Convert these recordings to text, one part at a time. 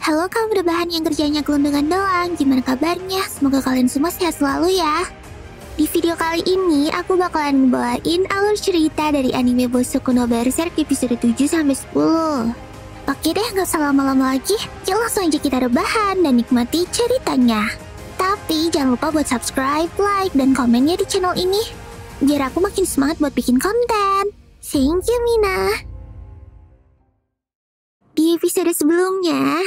Halo kaum berbahan yang kerjanya gelundungan doang, gimana kabarnya? Semoga kalian semua sehat selalu ya. Di video kali ini, aku bakalan membawain alur cerita dari anime Bosuku no Berserk episode 7-10. Oke deh, gak usah lama-lama lagi, yuk langsung aja kita rebahan dan nikmati ceritanya. Tapi jangan lupa buat subscribe, like, dan komennya di channel ini. Biar aku makin semangat buat bikin konten. Thank you, Mina. Di episode sebelumnya,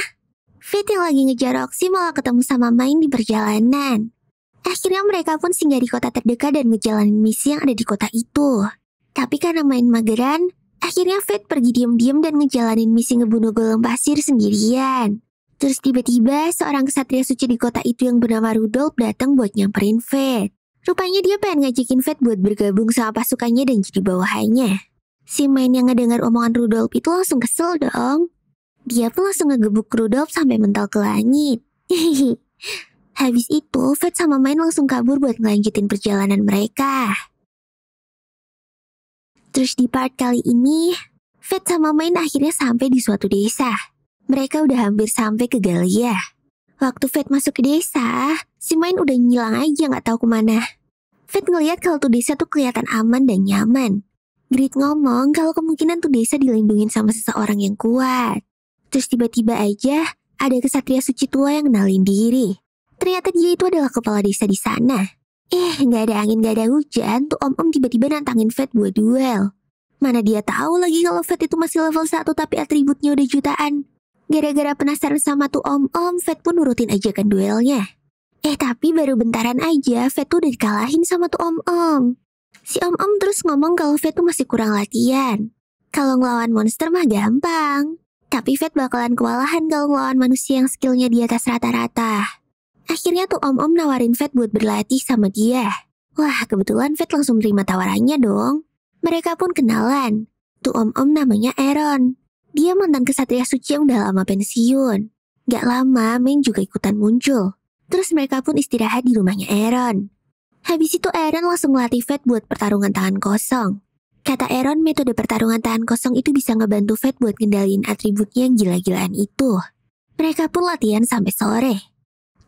Fit yang lagi ngejar Roxy malah ketemu sama Main di perjalanan. Akhirnya mereka pun singgah di kota terdekat dan ngejalanin misi yang ada di kota itu. Tapi karena Main mageran, akhirnya Fit pergi diam-diam dan ngejalanin misi ngebunuh golem pasir sendirian. Terus tiba-tiba seorang kesatria suci di kota itu yang bernama Rudolph datang buat nyamperin Fit. Rupanya dia pengen ngajakin Fit buat bergabung sama pasukannya dan jadi bawahannya. Si main yang ngedengar omongan Rudolph itu langsung kesel dong. Dia pun langsung ngegebuk Rudolf sampai mental ke langit. Habis itu, Fat sama Main langsung kabur buat ngelanjutin perjalanan mereka. Terus di part kali ini, Fat sama Main akhirnya sampai di suatu desa. Mereka udah hampir sampai ke Galia. Waktu Fat masuk ke desa, si Main udah ngilang aja nggak tahu kemana. Fat ngeliat kalau tuh desa tuh kelihatan aman dan nyaman. Grit ngomong kalau kemungkinan tuh desa dilindungin sama seseorang yang kuat. Terus tiba-tiba aja ada kesatria suci tua yang kenalin diri. Ternyata dia itu adalah kepala desa di sana. Eh, nggak ada angin, nggak ada hujan, tuh om-om tiba-tiba nantangin vet buat duel. Mana dia tahu lagi kalau vet itu masih level 1 tapi atributnya udah jutaan. Gara-gara penasaran sama tuh om-om, vet pun nurutin kan duelnya. Eh, tapi baru bentaran aja, vet tuh udah dikalahin sama tuh om-om. Si om-om terus ngomong kalau vet tuh masih kurang latihan. Kalau ngelawan monster mah gampang. Tapi Fat bakalan kewalahan kalau ngelawan manusia yang skillnya di atas rata-rata. Akhirnya tuh om-om nawarin Fat buat berlatih sama dia. Wah, kebetulan Fat langsung terima tawarannya dong. Mereka pun kenalan. Tuh om-om namanya Aaron. Dia mantan kesatria suci yang udah lama pensiun. Gak lama, Meng juga ikutan muncul. Terus mereka pun istirahat di rumahnya Aaron. Habis itu Aaron langsung melatih Fat buat pertarungan tangan kosong. Kata Aaron, metode pertarungan tahan kosong itu bisa ngebantu Fed buat ngendaliin atributnya yang gila-gilaan itu. Mereka pun latihan sampai sore.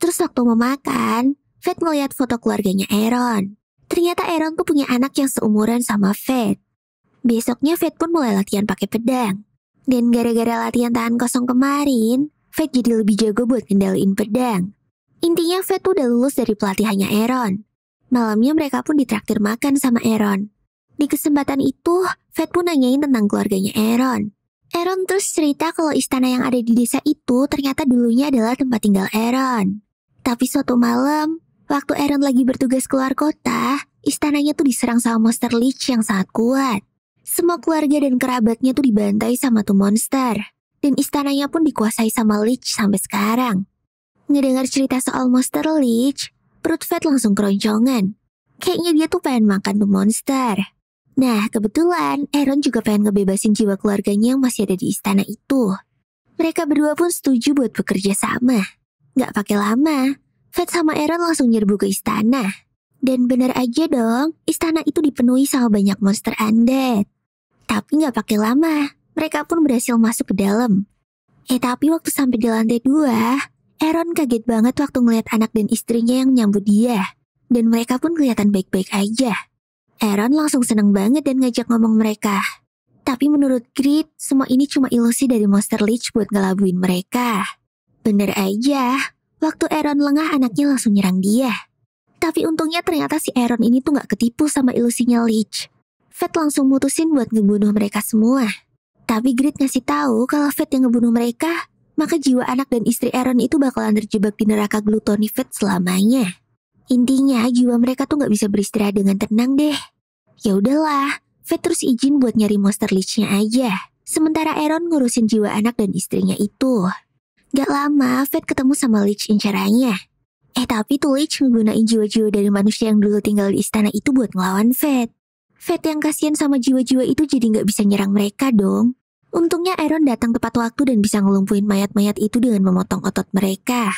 Terus waktu mau makan, Fed melihat foto keluarganya Aaron. Ternyata Aaron tuh punya anak yang seumuran sama Fed. Besoknya Fed pun mulai latihan pakai pedang. Dan gara-gara latihan tahan kosong kemarin, Fed jadi lebih jago buat ngendaliin pedang. Intinya Fed udah lulus dari pelatihannya Aaron. Malamnya mereka pun ditraktir makan sama Aaron. Di kesempatan itu, Fat pun nanyain tentang keluarganya Aaron. Aaron terus cerita kalau istana yang ada di desa itu ternyata dulunya adalah tempat tinggal Aaron. Tapi suatu malam, waktu Aaron lagi bertugas keluar kota, istananya tuh diserang sama monster Lich yang sangat kuat. Semua keluarga dan kerabatnya tuh dibantai sama tuh monster. Dan istananya pun dikuasai sama Lich sampai sekarang. Ngedengar cerita soal monster Lich, perut Fat langsung keroncongan. Kayaknya dia tuh pengen makan tuh monster. Nah, kebetulan Aaron juga pengen ngebebasin jiwa keluarganya yang masih ada di istana itu. Mereka berdua pun setuju buat bekerja sama. Gak pakai lama, Fat sama Aaron langsung nyerbu ke istana. Dan benar aja dong, istana itu dipenuhi sama banyak monster undead. Tapi gak pakai lama, mereka pun berhasil masuk ke dalam. Eh tapi waktu sampai di lantai dua, Aaron kaget banget waktu ngeliat anak dan istrinya yang nyambut dia. Dan mereka pun kelihatan baik-baik aja. Aaron langsung seneng banget dan ngajak ngomong mereka. Tapi menurut Grit, semua ini cuma ilusi dari Monster Leech buat ngelabuin mereka. Bener aja, waktu Aaron lengah anaknya langsung nyerang dia. Tapi untungnya ternyata si Aaron ini tuh gak ketipu sama ilusinya Leech. Fat langsung mutusin buat ngebunuh mereka semua. Tapi Grit ngasih tahu kalau Fat yang ngebunuh mereka, maka jiwa anak dan istri Aaron itu bakalan terjebak di neraka gluttony Fat selamanya. Intinya jiwa mereka tuh nggak bisa beristirahat dengan tenang deh. Ya udahlah, Fate terus izin buat nyari monster leechnya aja. Sementara Aaron ngurusin jiwa anak dan istrinya itu. Gak lama, Fate ketemu sama leech incarannya. Eh tapi tuh leech menggunakan jiwa-jiwa dari manusia yang dulu tinggal di istana itu buat ngelawan Fate. Fed yang kasihan sama jiwa-jiwa itu jadi nggak bisa nyerang mereka dong. Untungnya Aaron datang tepat waktu dan bisa ngelumpuhin mayat-mayat itu dengan memotong otot mereka.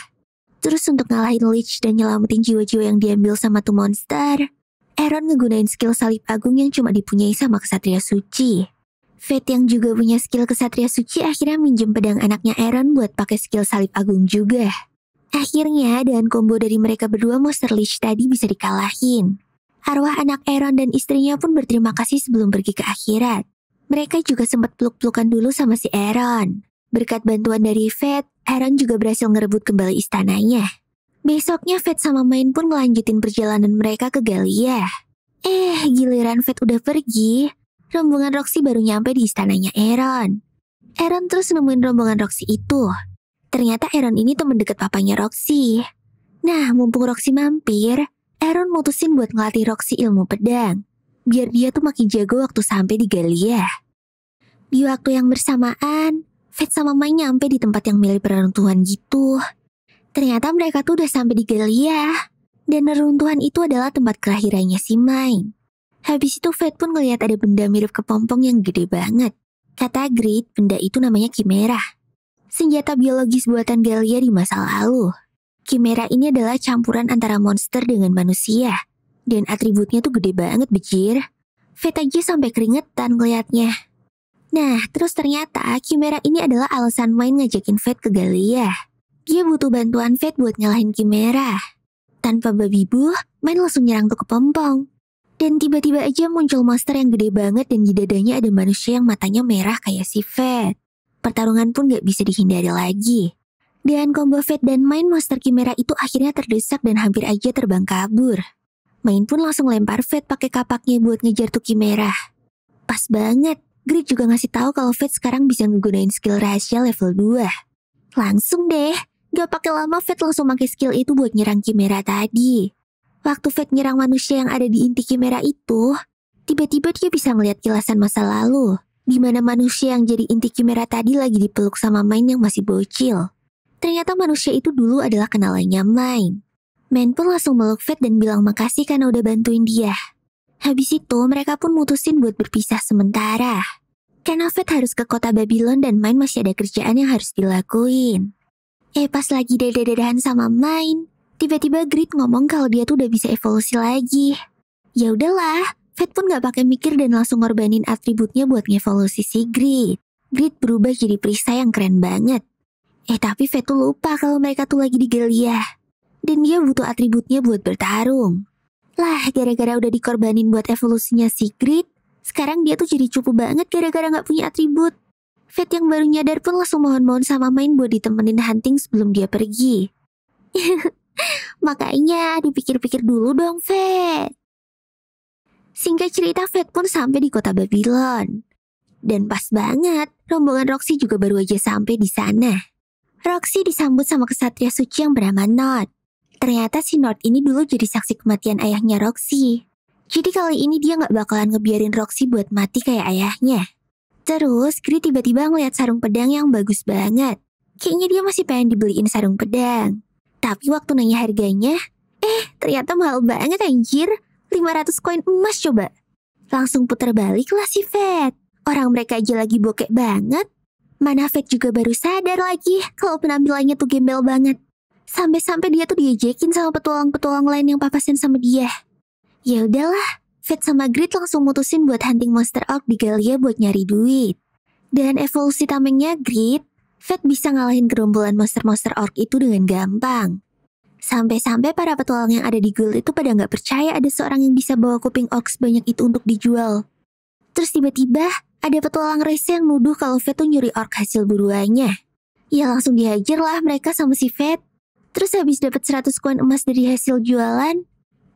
Terus untuk ngalahin Leech dan nyelamatin jiwa-jiwa yang diambil sama tuh monster, Aaron ngegunain skill salib agung yang cuma dipunyai sama kesatria suci. Fate yang juga punya skill kesatria suci akhirnya minjem pedang anaknya Aaron buat pakai skill salib agung juga. Akhirnya, dengan combo dari mereka berdua Monster Leech tadi bisa dikalahin. Arwah anak Aaron dan istrinya pun berterima kasih sebelum pergi ke akhirat. Mereka juga sempat peluk-pelukan dulu sama si Aaron. Berkat bantuan dari Fate, Aaron juga berhasil ngerebut kembali istananya. Besoknya Fed sama Main pun ngelanjutin perjalanan mereka ke Galia. Eh, giliran Fed udah pergi, rombongan Roxy baru nyampe di istananya Aaron. Aaron terus nemuin rombongan Roxy itu. Ternyata Aaron ini temen deket papanya Roxy. Nah, mumpung Roxy mampir, Aaron mutusin buat ngelatih Roxy ilmu pedang. Biar dia tuh makin jago waktu sampai di Galia. Di waktu yang bersamaan, Fed sama Mai nyampe di tempat yang milih peruntuhan gitu. Ternyata mereka tuh udah sampai di Galia Dan neruntuhan itu adalah tempat kelahirannya si Mai. Habis itu Fat pun ngelihat ada benda mirip kepompong yang gede banget. Kata Grid, benda itu namanya Kimera. Senjata biologis buatan Galia di masa lalu. Kimera ini adalah campuran antara monster dengan manusia. Dan atributnya tuh gede banget, bejir. Fat aja sampai keringetan ngeliatnya. Nah, terus ternyata Kimera ini adalah alasan main ngajakin Fate ke Galia. Dia butuh bantuan Fate buat ngalahin Kimera. Tanpa babi buh, main langsung nyerang tuh ke pompong. Dan tiba-tiba aja muncul monster yang gede banget dan di dadanya ada manusia yang matanya merah kayak si Fate. Pertarungan pun gak bisa dihindari lagi. Dan combo Fate dan main monster Kimera itu akhirnya terdesak dan hampir aja terbang kabur. Main pun langsung lempar Fate pakai kapaknya buat ngejar tuh Kimera. Pas banget. Greg juga ngasih tahu kalau Fate sekarang bisa ngegunain skill rahasia level 2. Langsung deh, gak pakai lama Fate langsung pakai skill itu buat nyerang Kimera tadi. Waktu Fate nyerang manusia yang ada di inti Kimera itu, tiba-tiba dia bisa melihat kilasan masa lalu, di mana manusia yang jadi inti Kimera tadi lagi dipeluk sama Main yang masih bocil. Ternyata manusia itu dulu adalah kenalannya Main. Main pun langsung meluk Fate dan bilang makasih karena udah bantuin dia. Habis itu, mereka pun mutusin buat berpisah sementara. Karena Fed harus ke kota Babylon dan Main masih ada kerjaan yang harus dilakuin. Eh, pas lagi dede dedahan sama Main, tiba-tiba Grit ngomong kalau dia tuh udah bisa evolusi lagi. Ya udahlah, Fed pun gak pakai mikir dan langsung ngorbanin atributnya buat ngevolusi si Grit. Grit berubah jadi perisai yang keren banget. Eh tapi Fed tuh lupa kalau mereka tuh lagi di gelia Dan dia butuh atributnya buat bertarung. Lah, gara-gara udah dikorbanin buat evolusinya Sigrid, sekarang dia tuh jadi cupu banget gara-gara nggak punya atribut. Fat yang baru nyadar pun langsung mohon-mohon sama main buat ditemenin hunting sebelum dia pergi. Makanya dipikir-pikir dulu dong, Fat. Singkat cerita, Fat pun sampai di kota Babylon. Dan pas banget, rombongan Roxy juga baru aja sampai di sana. Roxy disambut sama kesatria suci yang bernama Not. Ternyata si Nord ini dulu jadi saksi kematian ayahnya Roxy. Jadi kali ini dia nggak bakalan ngebiarin Roxy buat mati kayak ayahnya. Terus, Gri tiba-tiba ngeliat sarung pedang yang bagus banget. Kayaknya dia masih pengen dibeliin sarung pedang. Tapi waktu nanya harganya, eh ternyata mahal banget anjir. 500 koin emas coba. Langsung puter balik lah si Fat. Orang mereka aja lagi bokek banget. Mana Fat juga baru sadar lagi kalau penampilannya tuh gembel banget. Sampai-sampai dia tuh diejekin sama petualang-petualang lain yang papasin sama dia. Ya udahlah, Fate sama Grit langsung mutusin buat hunting monster orc di Galia buat nyari duit. Dan evolusi tamengnya Grit, Fate bisa ngalahin gerombolan monster-monster orc itu dengan gampang. Sampai-sampai para petualang yang ada di guild itu pada nggak percaya ada seorang yang bisa bawa kuping orc banyak itu untuk dijual. Terus tiba-tiba ada petualang race yang nuduh kalau Fate tuh nyuri orc hasil buruannya. Ya langsung dihajar lah mereka sama si Fate. Terus habis dapat 100 koin emas dari hasil jualan,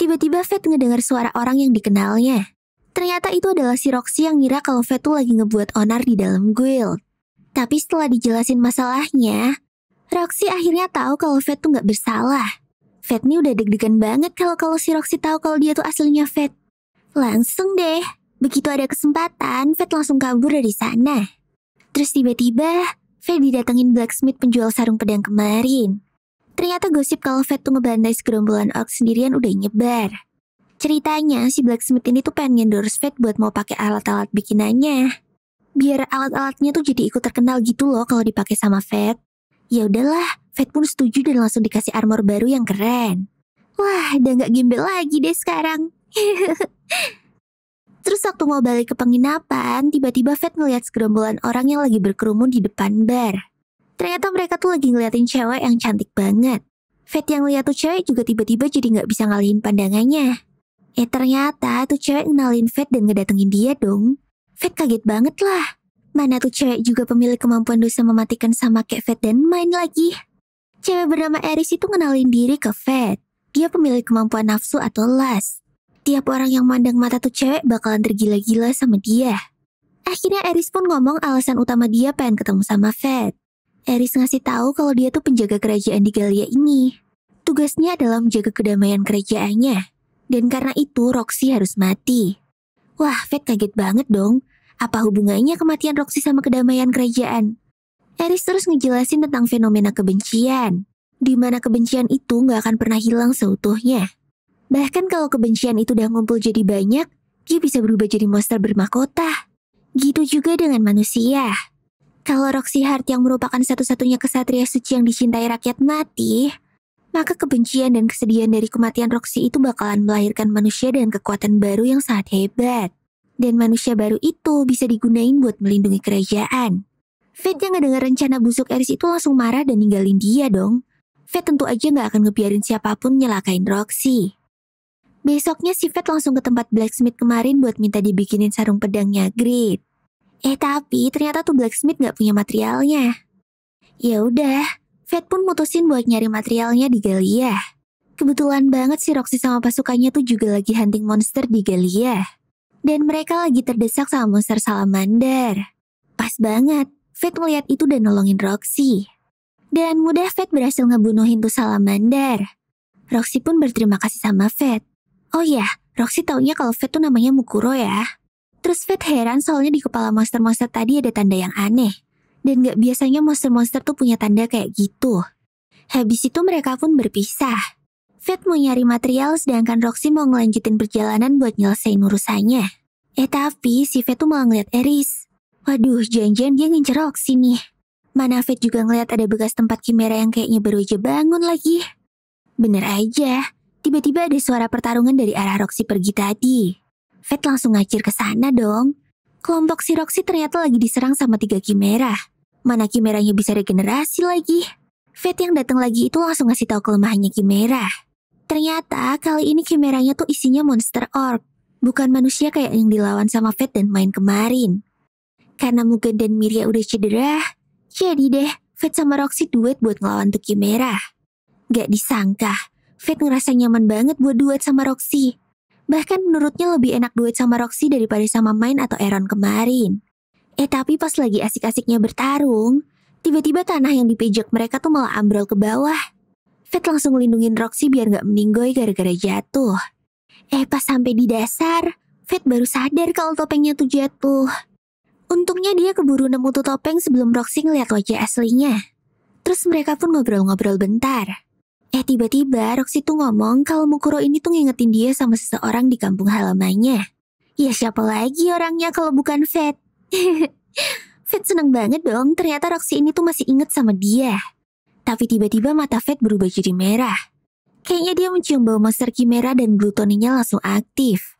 tiba-tiba Fat ngedengar suara orang yang dikenalnya. Ternyata itu adalah si Roxy yang ngira kalau Fat tuh lagi ngebuat onar di dalam guild. Tapi setelah dijelasin masalahnya, Roxy akhirnya tahu kalau Fat tuh nggak bersalah. Fat nih udah deg-degan banget kalau kalau si Roxy tahu kalau dia tuh aslinya Fat. Langsung deh, begitu ada kesempatan, Fat langsung kabur dari sana. Terus tiba-tiba, Fat didatengin blacksmith penjual sarung pedang kemarin. Ternyata gosip kalau Fat tuh ngebandai segerombolan orang sendirian udah nyebar. Ceritanya si Blacksmith ini tuh pengen endorse Fat buat mau pakai alat-alat bikinannya. Biar alat-alatnya tuh jadi ikut terkenal gitu loh kalau dipakai sama Fat. Ya udahlah, Fat pun setuju dan langsung dikasih armor baru yang keren. Wah, udah nggak gimbel lagi deh sekarang. Terus waktu mau balik ke penginapan, tiba-tiba Fat ngeliat segerombolan orang yang lagi berkerumun di depan bar. Ternyata mereka tuh lagi ngeliatin cewek yang cantik banget. Fat yang lihat tuh cewek juga tiba-tiba jadi nggak bisa ngalihin pandangannya. Eh ternyata tuh cewek ngenalin Fat dan ngedatengin dia dong. Fat kaget banget lah. Mana tuh cewek juga pemilik kemampuan dosa mematikan sama kayak Fat dan main lagi. Cewek bernama Eris itu ngenalin diri ke Fat. Dia pemilik kemampuan nafsu atau las. Tiap orang yang mandang mata tuh cewek bakalan tergila-gila sama dia. Akhirnya Eris pun ngomong alasan utama dia pengen ketemu sama Fat. Eris ngasih tahu kalau dia tuh penjaga kerajaan di Galia ini. Tugasnya adalah menjaga kedamaian kerajaannya. Dan karena itu Roxy harus mati. Wah, Fed kaget banget dong. Apa hubungannya kematian Roxy sama kedamaian kerajaan? Eris terus ngejelasin tentang fenomena kebencian. Di mana kebencian itu nggak akan pernah hilang seutuhnya. Bahkan kalau kebencian itu udah ngumpul jadi banyak, dia bisa berubah jadi monster bermakota. Gitu juga dengan manusia. Kalau Roxy Hart yang merupakan satu-satunya kesatria suci yang dicintai rakyat mati, maka kebencian dan kesedihan dari kematian Roxy itu bakalan melahirkan manusia dan kekuatan baru yang sangat hebat. Dan manusia baru itu bisa digunain buat melindungi kerajaan. Fate yang ngedengar rencana busuk Eris itu langsung marah dan ninggalin dia dong. Fate tentu aja nggak akan ngebiarin siapapun nyelakain Roxy. Besoknya si Fate langsung ke tempat blacksmith kemarin buat minta dibikinin sarung pedangnya Grid. Eh tapi ternyata tuh blacksmith gak punya materialnya. Ya udah, Fat pun mutusin buat nyari materialnya di Galia. Kebetulan banget si Roxy sama pasukannya tuh juga lagi hunting monster di Galia. Dan mereka lagi terdesak sama monster salamander. Pas banget, Fat melihat itu dan nolongin Roxy. Dan mudah Fat berhasil ngebunuhin tuh salamander. Roxy pun berterima kasih sama Fat. Oh ya, Roxy taunya kalau Fat tuh namanya Mukuro ya. Terus Fat heran soalnya di kepala monster-monster tadi ada tanda yang aneh. Dan gak biasanya monster-monster tuh punya tanda kayak gitu. Habis itu mereka pun berpisah. Fat mau nyari material sedangkan Roxy mau ngelanjutin perjalanan buat nyelesain urusannya. Eh tapi si Fat tuh malah ngeliat Eris. Waduh, janjian dia ngincer Roxy nih. Mana Fat juga ngeliat ada bekas tempat kimera yang kayaknya baru aja bangun lagi. Bener aja, tiba-tiba ada suara pertarungan dari arah Roxy pergi tadi. Fate langsung ngacir ke sana dong. Kelompok si Roxy ternyata lagi diserang sama tiga Kimera. Mana Kimeranya bisa regenerasi lagi? Fate yang datang lagi itu langsung ngasih tahu kelemahannya Kimera. Ternyata kali ini Kimeranya tuh isinya monster orb, bukan manusia kayak yang dilawan sama Fate dan main kemarin. Karena Mugen dan Mirya udah cedera, jadi deh Fate sama Roxy duet buat ngelawan tuh Kimera. Gak disangka, Fate ngerasa nyaman banget buat duet sama Roxy. Bahkan menurutnya lebih enak duet sama Roxy daripada sama Main atau Aaron kemarin. Eh tapi pas lagi asik-asiknya bertarung, tiba-tiba tanah yang dipijak mereka tuh malah ambrol ke bawah. Fat langsung lindungin Roxy biar gak meninggoy gara-gara jatuh. Eh pas sampai di dasar, Fat baru sadar kalau topengnya tuh jatuh. Untungnya dia keburu nemu tuh topeng sebelum Roxy ngeliat wajah aslinya. Terus mereka pun ngobrol-ngobrol bentar. Eh tiba-tiba Roxy tuh ngomong kalau Mukuro ini tuh ngingetin dia sama seseorang di kampung halamannya. Ya siapa lagi orangnya kalau bukan Fat? Fat seneng banget dong ternyata Roxy ini tuh masih inget sama dia. Tapi tiba-tiba mata Fat berubah jadi merah. Kayaknya dia mencium bau monster Kimera dan glutoninya langsung aktif.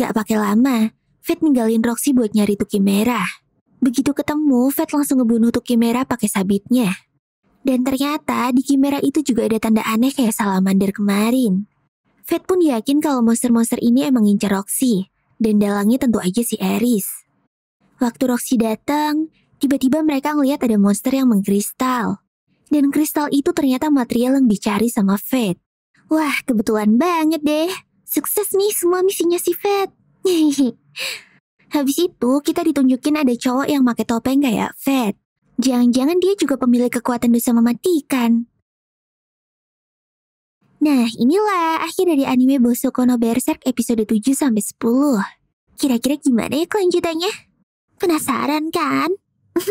Gak pakai lama, Fat ninggalin Roxy buat nyari Merah. Begitu ketemu, Fat langsung ngebunuh Merah pakai sabitnya. Dan ternyata di Kimera itu juga ada tanda aneh kayak salamander kemarin. Fate pun yakin kalau monster-monster ini emang ngincer Roxy. Dan dalangnya tentu aja si Eris. Waktu Roxy datang, tiba-tiba mereka ngeliat ada monster yang mengkristal. Dan kristal itu ternyata material yang dicari sama Fate. Wah, kebetulan banget deh. Sukses nih semua misinya si Fate. Habis itu kita ditunjukin ada cowok yang pakai topeng kayak Fate. Jangan-jangan dia juga pemilik kekuatan dosa mematikan. Nah, inilah akhir dari anime Bosoko no Berserk episode 7 sampai 10. Kira-kira gimana ya kelanjutannya? Penasaran kan?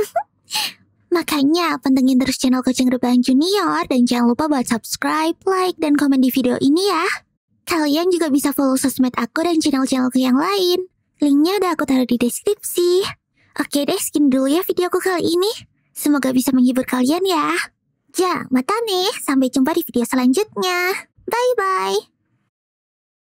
Makanya pantengin terus channel kucing Rebahan Junior dan jangan lupa buat subscribe, like, dan komen di video ini ya. Kalian juga bisa follow sosmed aku dan channel-channelku yang lain. Linknya udah aku taruh di deskripsi. Oke deh, skin dulu ya videoku kali ini. Semoga bisa menghibur kalian ya. Ja, ya, mata nih. Sampai jumpa di video selanjutnya. Bye-bye.